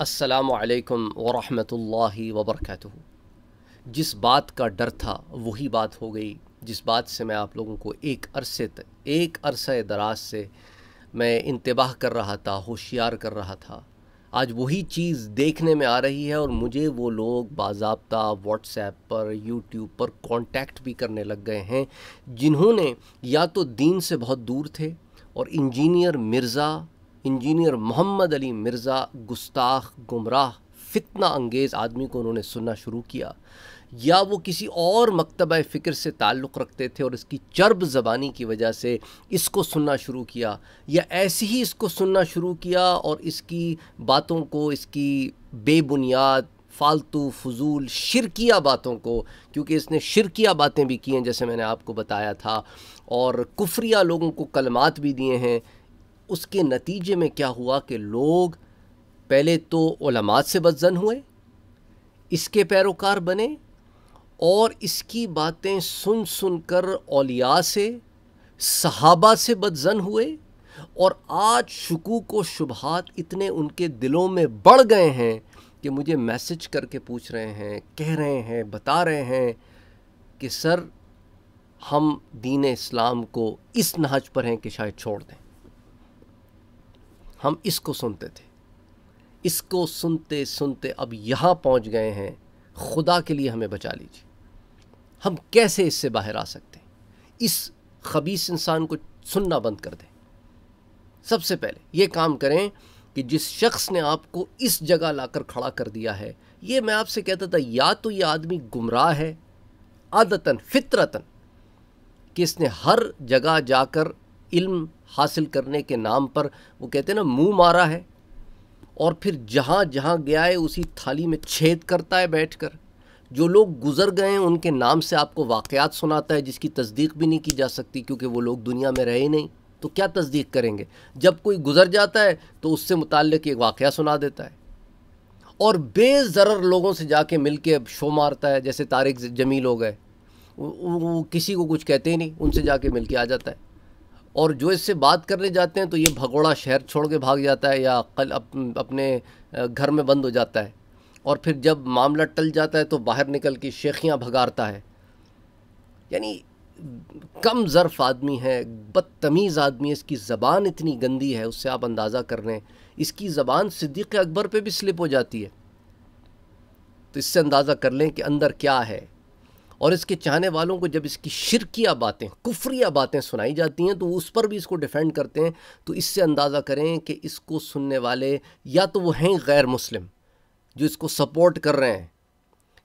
असलकम वरहमल वबरक जिस बात का डर था वही बात हो गई जिस बात से मैं आप लोगों को एक अरसे तक एक अरसे दराज से मैं इंतबाह कर रहा था होशियार कर रहा था आज वही चीज़ देखने में आ रही है और मुझे वो लोग बाबा व्हाट्सएप पर यूट्यूब पर कांटेक्ट भी करने लग गए हैं जिन्होंने या तो दीन से बहुत दूर थे और इंजीनियर मिर्ज़ा इंजीनियर मोहम्मद अली मिर्ज़ा गुस्ताख गुमराह फितना अंगेज़ आदमी को उन्होंने सुनना शुरू किया या वो किसी और मकतब फ़िक्र से ताल्लुक़ रखते थे और इसकी चर्ब ज़बानी की वजह से इसको सुनना शुरू किया या ऐसे ही इसको सुनना शुरू किया और इसकी बातों को इसकी बेबुनियाद फालतू फजूल शिरकिया बातों को क्योंकि इसने शिरकिया बातें भी की हैं जैसे मैंने आपको बताया था और कुफ्रिया लोगों को कलमात भी दिए हैं उसके नतीजे में क्या हुआ कि लोग पहले तो ओलमात से बदजन हुए इसके पैरोकार बने और इसकी बातें सुन सुन कर से सहाबा से बदजन हुए और आज शकूक व शुभात इतने उनके दिलों में बढ़ गए हैं कि मुझे मैसेज करके पूछ रहे हैं कह रहे हैं बता रहे हैं कि सर हम दीन इस्लाम को इस नहज पर हैं कि शायद छोड़ दें हम इसको सुनते थे इसको सुनते सुनते अब यहाँ पहुँच गए हैं खुदा के लिए हमें बचा लीजिए हम कैसे इससे बाहर आ सकते हैं इस खबीस इंसान को सुनना बंद कर दें सबसे पहले ये काम करें कि जिस शख्स ने आपको इस जगह लाकर खड़ा कर दिया है ये मैं आपसे कहता था या तो ये आदमी गुमराह है आदतन फितरतन कि इसने हर जगह जाकर इल्म हासिल करने के नाम पर वो कहते हैं ना मुंह मारा है और फिर जहाँ जहाँ गया है उसी थाली में छेद करता है बैठकर जो लोग गुज़र गए हैं उनके नाम से आपको वाक़ात सुनाता है जिसकी तस्दीक भी नहीं की जा सकती क्योंकि वो लोग दुनिया में रहे नहीं तो क्या तस्दीक करेंगे जब कोई गुज़र जाता है तो उससे मुतक एक वाक़ सुना देता है और बेज़र लोगों से जाके मिल के शो मारता है जैसे तारिक जमील हो गए वो किसी को कुछ कहते ही नहीं उनसे जाके मिल के आ जाता है और जो इससे बात करने जाते हैं तो ये भगोड़ा शहर छोड़ के भाग जाता है या कल अप, अपने घर में बंद हो जाता है और फिर जब मामला टल जाता है तो बाहर निकल के शेखियाँ भगारता है यानी कम ज़र्फ़ आदमी है बदतमीज़ आदमी है इसकी ज़बान इतनी गंदी है उससे आप अंदाज़ा कर रहे हैं इसकी ज़बान सिद्दीक़ अकबर पे भी स्लिप हो जाती है तो इससे अंदाज़ा कर लें कि अंदर क्या है और इसके चाहने वालों को जब इसकी शिरकिया बातें कुफरिया बातें सुनाई जाती हैं तो उस पर भी इसको डिफेंड करते हैं तो इससे अंदाज़ा करें कि इसको सुनने वाले या तो वो हैं गैर मुस्लिम जो इसको सपोर्ट कर रहे हैं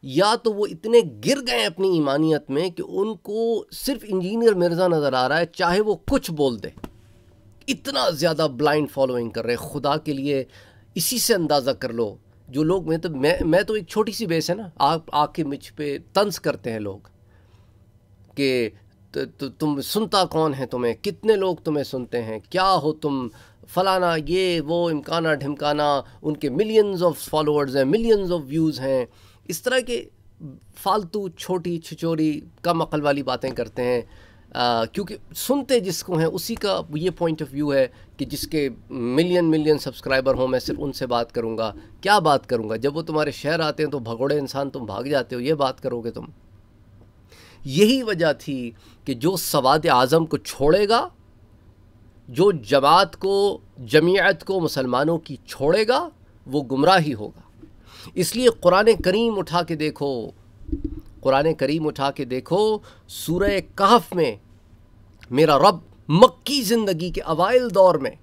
या तो वो इतने गिर गए अपनी ईमानियत में कि उनको सिर्फ इंजीनियर मिर्ज़ा नज़र आ रहा है चाहे वो कुछ बोल दे इतना ज़्यादा ब्लाइंड फॉलोइंग कर रहे हैं खुदा के लिए इसी से अंदाज़ा कर लो जो लोग मैं तो मैं मैं तो एक छोटी सी बेस है ना आप आके मुझ पे तंस करते हैं लोग कि तो, तो तुम सुनता कौन है तुम्हें कितने लोग तुम्हें सुनते हैं क्या हो तुम फलाना ये वो इमकाना ढिमकाना उनके मिलियंस ऑफ फॉलोअर्स हैं मिलियंस ऑफ व्यूज़ हैं इस तरह के फालतू छोटी छिचोरी कम अकल वाली बातें करते हैं क्योंकि सुनते जिसको हैं उसी का ये पॉइंट ऑफ व्यू है कि जिसके मिलियन मिलियन सब्सक्राइबर हों मैं सिर्फ उनसे बात करूँगा क्या बात करूँगा जब वो तुम्हारे शहर आते हैं तो भगोड़े इंसान तुम भाग जाते हो ये बात करोगे तुम यही वजह थी कि जो सवाद आज़म को छोड़ेगा जो जमात को जमीयत को मुसलमानों की छोड़ेगा वो गुमराह ही होगा इसलिए कुरान करीम उठा के देखो कुरान करीम उठा के देखो सूर कहफ में मेरा रब मक्की ज़िंदगी के अवाइल दौर में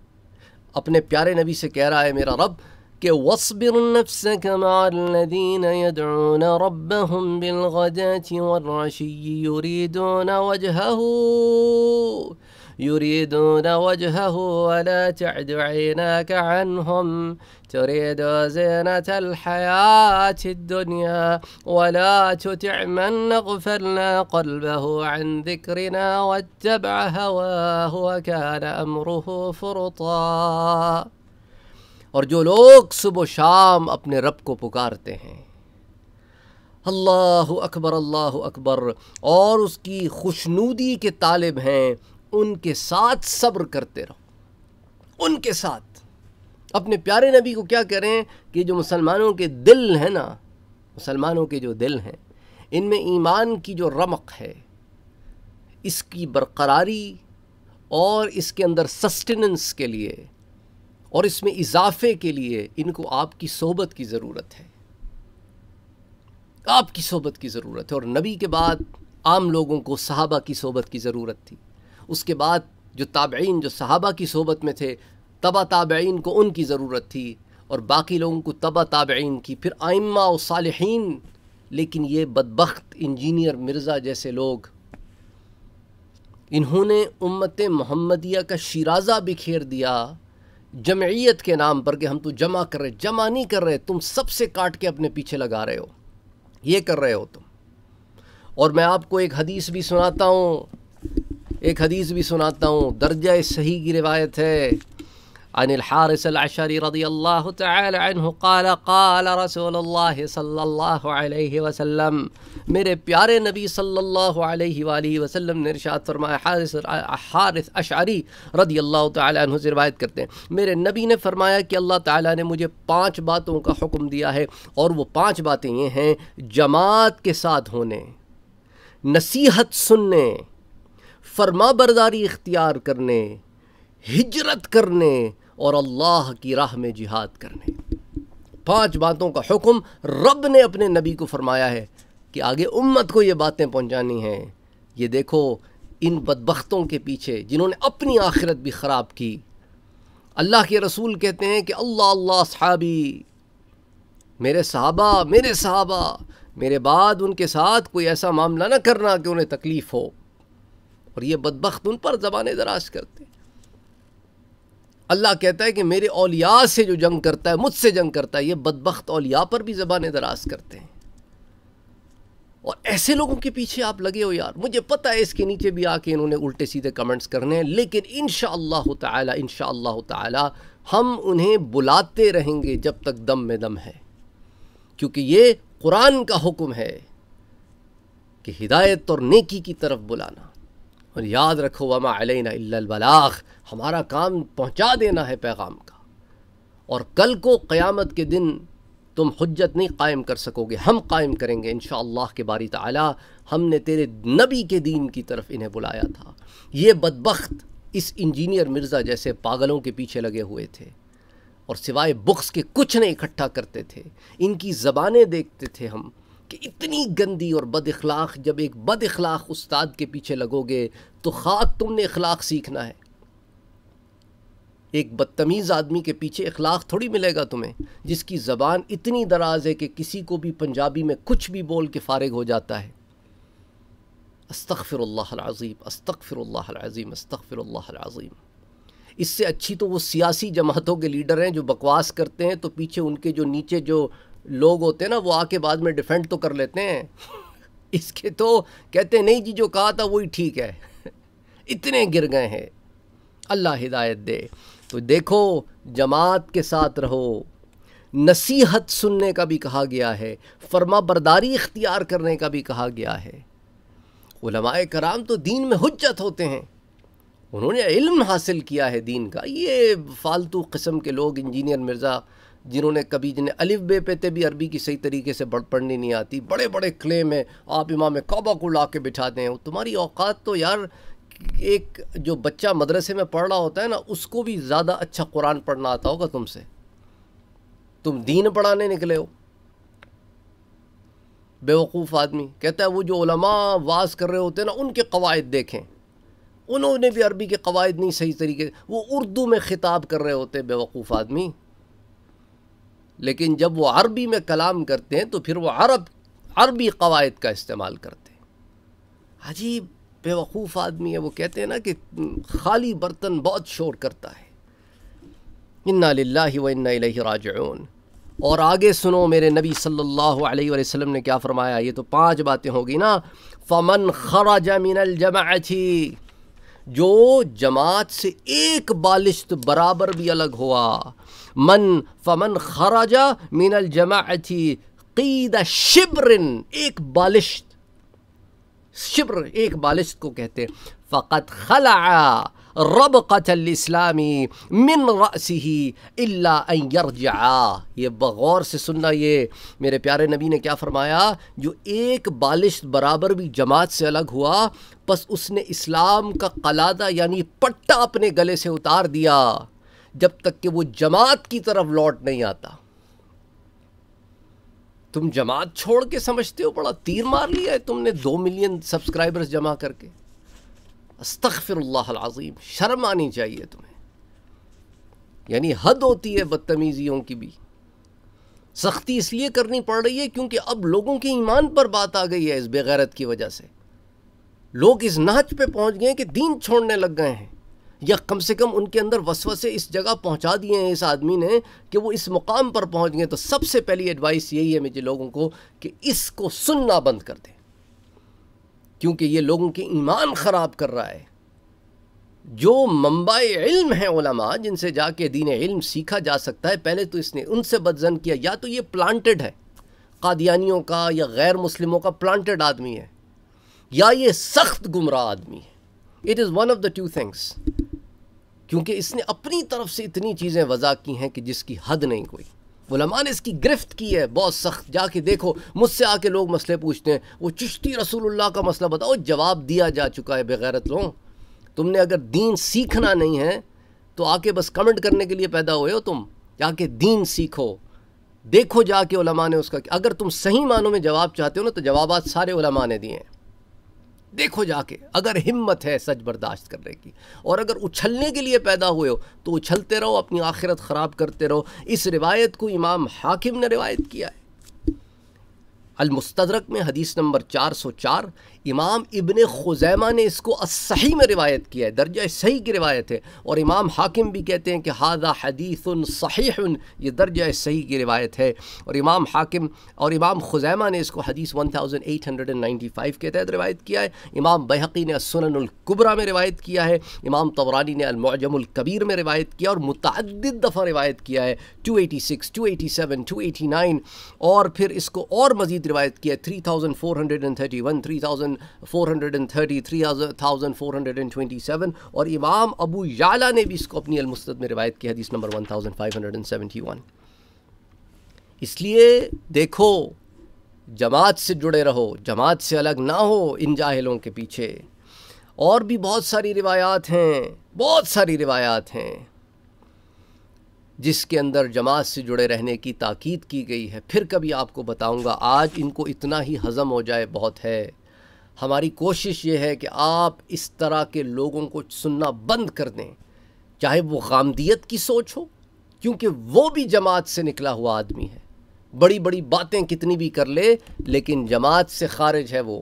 अपने प्यारे नबी से कह रहा है मेरा रब के वसबिर नफ्सक يريدون وجهه ولا تعد عيناك عنهم تريد زينة الحياة الدنيا ولا تطع من أغفلنا قلبه عن ذكرنا واتبع هواه وكان أمره فرطا और जो लोग सुबह शाम अपने रब को पुकारते हैं अल्लाह अकबर अल्लाह अकबर और उसकी खुशनूदी के तालिब हैं उनके साथ सब्र करते रहो उनके साथ अपने प्यारे नबी को क्या करें कि जो मुसलमानों के दिल हैं ना मुसलमानों के जो दिल हैं इनमें ईमान की जो रमक है इसकी बरकरारी और इसके अंदर सस्टेनेंस के लिए और इसमें इजाफे के लिए इनको आपकी सोबत की ज़रूरत है आपकी सोबत की ज़रूरत है और नबी के बाद आम लोगों को सहाबा की सोबत की ज़रूरत थी उसके बाद जो ताबईन जो सहाबा की सोबत में थे तबा ताबईन को उनकी ज़रूरत थी और बाकी लोगों को तबा ताबईन की फिर आइम्मा और सालहीन लेकिन ये बदबخت इंजीनियर मिर्ज़ा जैसे लोग इन्होंने उम्मत मोहम्मदिया का शराजा बिखेर दिया जमयत के नाम पर कि हम तो जमा कर रहे जमा नहीं कर रहे तुम सबसे काट के अपने पीछे लगा रहे हो ये कर रहे हो तुम और मैं आपको एक हदीस भी सुनाता हूँ एक हदीस भी सुनाता हूँ दर्जा सही की रिवायत है عن الحارس العشري رضي الله تعالى عنه قال قال رسول الله صلى الله عليه وسلم मेरे प्यारे नबी सल्लल्लाहु अलैहि वाली वसल्लम ने इरशाद फरमाया हारिस हारिस अशारी रदी अल्लाह तह से रिवायत करते हैं मेरे नबी ने फरमाया कि अल्लाह ताला ने मुझे पांच बातों का हुक्म दिया है और वो पांच बातें ये हैं जमात के साथ होने नसीहत सुनने फरमा बरदारी इख्तियार करने हिजरत करने और अल्लाह की राह में जिहाद करने पांच बातों का हुक्म रब ने अपने नबी को फरमाया है कि आगे उम्मत को ये बातें पहुंचानी हैं ये देखो इन बदबख्तों के पीछे जिन्होंने अपनी आखिरत भी ख़राब की अल्लाह के रसूल कहते हैं कि अल्लाह अल्लाह सहाबी मेरे सहाबा मेरे सहाबा मेरे बाद उनके साथ कोई ऐसा मामला ना करना कि उन्हें तकलीफ़ हो पर ये बदबख्त उन पर ज़बान दराज करते अल्लाह कहता है कि मेरे अलिया से जो जंग करता है मुझसे जंग करता है ये बदबख्त अलिया पर भी ज़बान दराज करते हैं और ऐसे लोगों के पीछे आप लगे हो यार मुझे पता है इसके नीचे भी आके इन्होंने उल्टे सीधे कमेंट्स करने हैं लेकिन इन शह इन ताला हम उन्हें बुलाते रहेंगे जब तक दम में दम है क्योंकि ये कुरान का हुक्म है कि हिदायत और नेकी की तरफ बुलाना और याद रखो वमा अलैना इल्लबलाग हमारा काम पहुंचा देना है पैगाम का और कल को क़यामत के दिन तुम हजत नहीं कायम कर सकोगे हम कायम करेंगे इन के बारी तला हमने तेरे नबी के दीन की तरफ इन्हें बुलाया था ये बदबख्त इस इंजीनियर मिर्ज़ा जैसे पागलों के पीछे लगे हुए थे और सिवाय बुक्स के कुछ नहीं इकट्ठा करते थे इनकी ज़बानें देखते थे हम कि इतनी गंदी और बद अखलाक जब एक बद अखलाक उस्ताद के पीछे लगोगे तो खाक तुमने अखलाक सीखना है एक बदतमीज़ आदमी के पीछे अखलाक थोड़ी मिलेगा तुम्हें जिसकी ज़बान इतनी दराज है कि किसी को भी पंजाबी में कुछ भी बोल के फारग हो जाता है अस्तफ़िरल्लाज़ीम अस्तफ़िरल्लाज़ीम अज़ीम इससे अच्छी तो वो सियासी जमातों के लीडर हैं जो बकवास करते हैं तो पीछे उनके जो नीचे जो लोग होते हैं ना वो आके बाद में डिफेंड तो कर लेते हैं इसके तो कहते नहीं जी जो कहा था वही ठीक है इतने गिर गए हैं अल्लाह हिदायत दे तो देखो जमात के साथ रहो नसीहत सुनने का भी कहा गया है फर्मा बरदारी इख्तियार करने का भी कहा गया है उलमाए कराम तो दीन में हजत होते हैं उन्होंने इल्म हासिल किया है दीन का ये फालतू कस्म के लोग इंजीनियर मिर्ज़ा जिन्होंने कभी जिन्हें अलिफ बे पे थे भी अरबी की सही तरीके से बढ़ पढ़नी नहीं आती बड़े बड़े क्लेम हैं आप इमाम कौबा को ला के बिठा दें तुम्हारी औकात तो यार एक जो बच्चा मदरसे में पढ़ रहा होता है ना उसको भी ज़्यादा अच्छा कुरान पढ़ना आता होगा तुमसे तुम दीन पढ़ाने निकले हो बेवकूफ़ आदमी कहता है वो जो ओलमा कर रहे होते हैं ना उनके कवायद देखें उन्होंने भी अरबी के कवायद नहीं सही तरीके वो उर्दू में ख़िताब कर रहे होते बेवकूफ़ आदमी लेकिन जब वो अरबी में कलाम करते हैं तो फिर वो अरब अरबी कवायद का इस्तेमाल करते हैं अजीब बेवकूफ़ आदमी है वो कहते हैं ना कि खाली बर्तन बहुत शोर करता है इन्ना लाला व इन्ना राजन और आगे सुनो मेरे नबी सल्लल्लाहु अलैहि वसल्लम ने क्या फरमाया ये तो पांच बातें होगी ना फमन खरा जमीन जमाथी जो जमात से एक बालिश्त बराबर भी अलग हुआ मन फमन खराजा मीनल जमाती क़ीद शिब्रन एक बालिश्त शिब्र एक बालिश्त को कहते फ़कत खला रबक़तलस्लामी मिन रसी यरजा ये बग़ौर से सुनना ये मेरे प्यारे नबी ने क्या फरमाया जो एक बालिश बराबर भी जमात से अलग हुआ बस उसने इस्लाम का कलादा यानी पट्टा अपने गले से उतार दिया जब तक कि वो जमात की तरफ लौट नहीं आता तुम जमात छोड़ के समझते हो बड़ा तीर मार लिया है तुमने दो मिलियन सब्सक्राइबर्स जमा करके अस्तफ़िर अज़ीम शर्म आनी चाहिए तुम्हें यानी हद होती है बदतमीज़ियों की भी सख्ती इसलिए करनी पड़ रही है क्योंकि अब लोगों के ईमान पर बात आ गई है इस बेगैरत की वजह से लोग इस नाच पे पहुंच गए कि दीन छोड़ने लग गए हैं या कम से कम उनके अंदर से इस जगह पहुंचा दिए हैं इस आदमी ने कि वो इस मुकाम पर पहुंच गए तो सबसे पहली एडवाइस यही है मुझे लोगों को कि इसको सुनना बंद कर दें क्योंकि ये लोगों के ईमान ख़राब कर रहा है जो मुंबई इल्म है उलमा जिनसे जाके दीन इल्म सीखा जा सकता है पहले तो इसने उनसे बदजन किया या तो ये प्लांटेड है कादियानियों का या गैर मुस्लिमों का प्लांटेड आदमी है या ये सख्त गुमराह आदमी है it is one of the two things क्योंकि इसने अपनी तरफ से इतनी चीज़ें वज़ा की हैं कि जिसकी हद नहीं कोई वलमा ने इसकी गिरफ्त की है बहुत सख्त जाके देखो मुझसे आके लोग मसले पूछते हैं वो चिश्ती रसूलुल्लाह का मसला बताओ जवाब दिया जा चुका है बेगैरत लो तुमने अगर दीन सीखना नहीं है तो आके बस कमेंट करने के लिए पैदा हुए हो तुम जाके दीन सीखो देखो जाके उलमा ने उसका अगर तुम सही मानों में जवाब चाहते हो ना तो जवाब सारे उलमा ने दिए हैं देखो जाके अगर हिम्मत है सच बर्दाश्त करने की और अगर उछलने के लिए पैदा हुए हो तो उछलते रहो अपनी आखिरत ख़राब करते रहो इस रिवायत को इमाम हाकिम ने रिवायत किया है अलमुस्तरक में हदीस नंबर चार सौ चार इमाम इबन खुजैमा ने इसको असही में रिवायत किया है दर्जा सही की रिवायत है और इमाम हाकिम भी कहते हैं कि हादा हदीस सही ये दर्जा सही की रिवायत है और इमाम हाकिम और इमाम खुजैमा ने इसको हदीस 1895 के तहत रिवायत किया है इमाम बहकी ने सुनकुबरा में रिवायत किया है इमाम तवरानी ने अलमजमकबीर में रिवायत किया और मुतद दफ़ा रिवायत किया है टू एटी सिक्स और फिर इसको और मज़ीद रिवायत किया है थ्री थाउज़ेंड 433,427 और इमाम अबू याला ने भी इसको अपनी अलमस्तद में रिवायत की हदीस नंबर 1571 इसलिए देखो जमात से जुड़े रहो जमात से अलग ना हो इन जाहिलों के पीछे और भी बहुत सारी रिवायात हैं बहुत सारी रिवायात हैं जिसके अंदर जमात से जुड़े रहने की ताकीद की गई है फिर कभी आपको बताऊंगा आज इनको इतना ही हज़म हो जाए बहुत है हमारी कोशिश ये है कि आप इस तरह के लोगों को सुनना बंद कर दें चाहे वो गामदियत की सोच हो क्योंकि वो भी जमात से निकला हुआ आदमी है बड़ी बड़ी बातें कितनी भी कर ले लेकिन जमात से खारिज है वो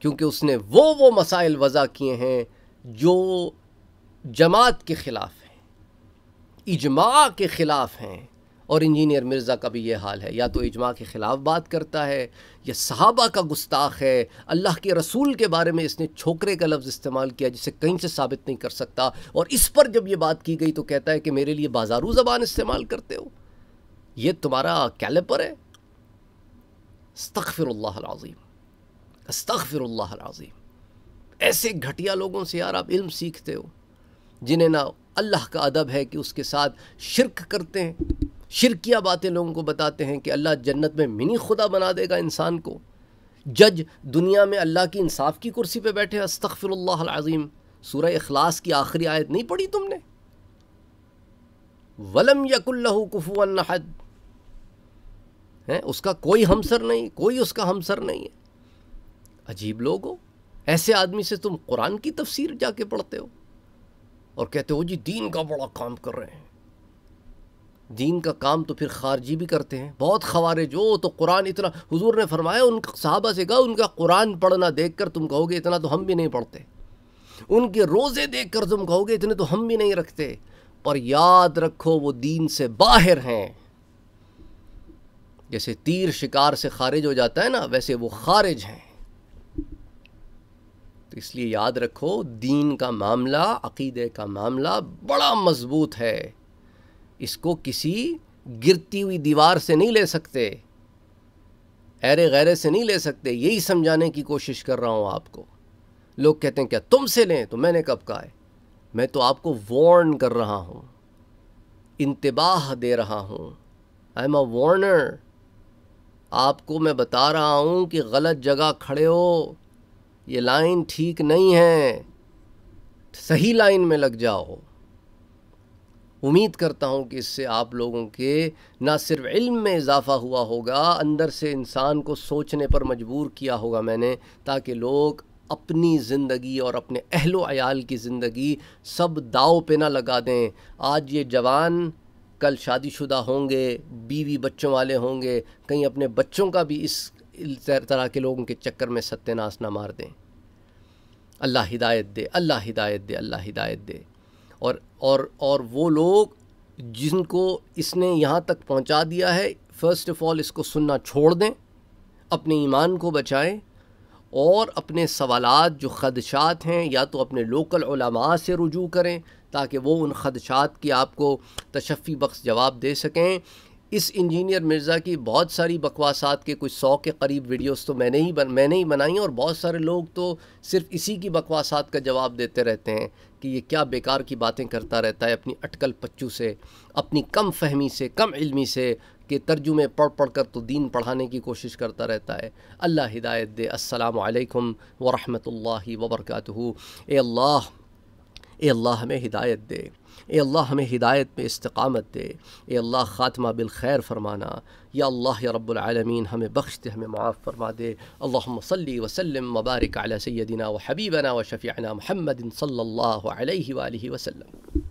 क्योंकि उसने वो वो मसाइल वज़ा किए हैं जो जमात के ख़िलाफ़ हैं इजमा के ख़िलाफ़ हैं और इंजीनियर मिर्ज़ा का भी ये हाल है या तो इजमा के ख़िलाफ़ बात करता है या सहाबा का गुस्ताख है अल्लाह के रसूल के बारे में इसने छोकरे का लफ्ज़ इस्तेमाल किया जिसे कहीं से साबित नहीं कर सकता और इस पर जब ये बात की गई तो कहता है कि मेरे लिए बाजारू ज़बान इस्तेमाल करते हो ये तुम्हारा कैलेपर है अस्तफ़िरल्लाज़ीम अस्तफ़िरल्लाज़ीम ऐसे घटिया लोगों से यार आप इल्म सीखते हो जिन्हें ना अल्लाह का अदब है कि उसके साथ शिरक करते हैं शिरकिया बातें लोगों को बताते हैं कि अल्लाह जन्नत में मिनी खुदा बना देगा इंसान को जज दुनिया में अल्लाह की इंसाफ की कुर्सी पे बैठे अस्तफ़िरल्लाज़ीम सूर अखलास की आखिरी आयत नहीं पढ़ी तुमने वलम यकुल्लहू कुफुअन हद है उसका कोई हमसर नहीं कोई उसका हमसर नहीं है अजीब लोग हो ऐसे आदमी से तुम कुरान की तफसीर जाके पढ़ते हो और कहते हो जी दीन का बड़ा काम कर रहे हैं दीन का काम तो फिर खारजी भी करते हैं बहुत खवारिज जो तो कुरान इतना हुजूर ने फरमाया उन साहबा से कहा उनका कुरान पढ़ना देख कर तुम कहोगे इतना तो हम भी नहीं पढ़ते उनके रोज़े देख कर तुम कहोगे इतने तो हम भी नहीं रखते पर याद रखो वो दीन से बाहर हैं जैसे तीर शिकार से खारिज हो जाता है ना वैसे वो खारिज हैं तो इसलिए याद रखो दीन का मामला अकीदे का मामला बड़ा मजबूत है इसको किसी गिरती हुई दीवार से नहीं ले सकते ऐरे गैरे से नहीं ले सकते यही समझाने की कोशिश कर रहा हूँ आपको लोग कहते हैं क्या तुमसे लें तो मैंने कब कहा है मैं तो आपको वार्न कर रहा हूँ इंतबाह दे रहा हूँ आई एम अ वार्नर आपको मैं बता रहा हूँ कि गलत जगह खड़े हो ये लाइन ठीक नहीं है सही लाइन में लग जाओ उम्मीद करता हूँ कि इससे आप लोगों के ना सिर्फ इल्म में इजाफ़ा हुआ होगा अंदर से इंसान को सोचने पर मजबूर किया होगा मैंने ताकि लोग अपनी ज़िंदगी और अपने अहलो वयाल की ज़िंदगी सब दाव पे ना लगा दें आज ये जवान कल शादीशुदा होंगे बीवी बच्चों वाले होंगे कहीं अपने बच्चों का भी इस तरह के लोगों के चक्कर में सत्यानाश ना मार दें अल्लाह हिदायत दे अल्लाह हिदायत दे अल्लाह हिदायत दे और और और वो लोग जिनको इसने यहाँ तक पहुँचा दिया है फ़र्स्ट ऑफ़ ऑल इसको सुनना छोड़ दें अपने ईमान को बचाएं और अपने सवालात जो खदशात हैं या तो अपने लोकल से रुजू करें ताकि वो उन खदशात की आपको तशफ़ी बख्श जवाब दे सकें इस इंजीनियर मिर्ज़ा की बहुत सारी बकवासात के कुछ सौ के करीब वीडियोस तो मैंने ही बन मैंने ही बनाई और बहुत सारे लोग तो सिर्फ इसी की बकवासात का जवाब देते रहते हैं कि ये क्या बेकार की बातें करता रहता है अपनी अटकल पच्चू से अपनी कम फहमी से कम इलमी से के तर्जुमे पढ़ पढ़ कर तो दीन पढ़ाने की कोशिश करता रहता है अल्लाह हिदायत दे असलकम वरहमल वर्का ए अल्लाह ए अल्लाह हमें हिदायत दे अल्लाह हमें हिदायत पे इस्तकामत दे अल्लाह ख़ात्मा बिलखैर फरमाना या अल्लाह या रब्लमीन हमें बख्श दे हमें माफ़ फरमा दे अल्लाम वसलम मबारक अला सैदिना व हबीबना व शफ़ीना महमदिन सल्ला वसम